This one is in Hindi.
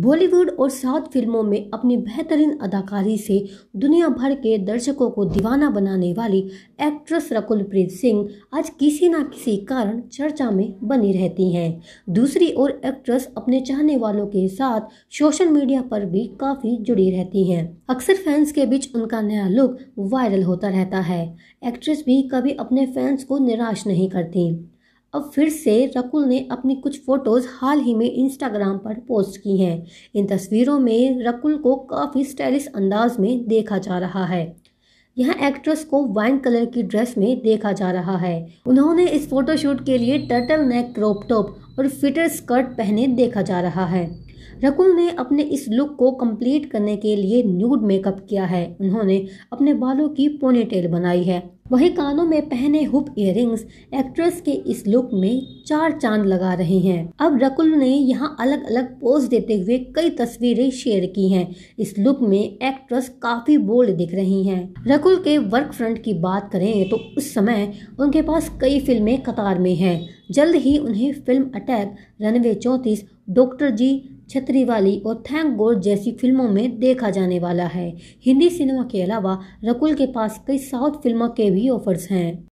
बॉलीवुड और साउथ फिल्मों में अपनी बेहतरीन अदाकारी से दुनिया भर के दर्शकों को दीवाना बनाने वाली एक्ट्रेस रकुलप्रीत सिंह आज किसी ना किसी कारण चर्चा में बनी रहती हैं दूसरी ओर एक्ट्रेस अपने चाहने वालों के साथ सोशल मीडिया पर भी काफ़ी जुड़ी रहती हैं अक्सर फैंस के बीच उनका नया लुक वायरल होता रहता है एक्ट्रेस भी कभी अपने फैंस को निराश नहीं करती अब फिर से रकुल ने अपनी कुछ फ़ोटोज़ हाल ही में इंस्टाग्राम पर पोस्ट की हैं इन तस्वीरों में रकुल को काफ़ी स्टाइलिश अंदाज में देखा जा रहा है यहाँ एक्ट्रेस को वाइन कलर की ड्रेस में देखा जा रहा है उन्होंने इस फोटोशूट के लिए टर्टल नेक क्रॉप टॉप और फिटर स्कर्ट पहने देखा जा रहा है रकुल ने अपने इस लुक को कंप्लीट करने के लिए न्यूड मेकअप किया है उन्होंने अपने बालों की पोनीटेल बनाई है वही कानों में पहने हुप इयर एक्ट्रेस के इस लुक में चार चांद लगा रहे हैं अब रकुल ने यहाँ अलग अलग पोज देते हुए कई तस्वीरें शेयर की हैं इस लुक में एक्ट्रेस काफी बोल्ड दिख रही हैं रकुल के वर्क फ्रंट की बात करें तो उस समय उनके पास कई फिल्में कतार में हैं जल्द ही उन्हें फिल्म अटैक रनवे चौंतीस डॉक्टर जी छतरी वाली और थैंक गॉड जैसी फिल्मों में देखा जाने वाला है हिंदी सिनेमा के अलावा रकुल के पास कई साउथ फिल्मों के भी ऑफर्स हैं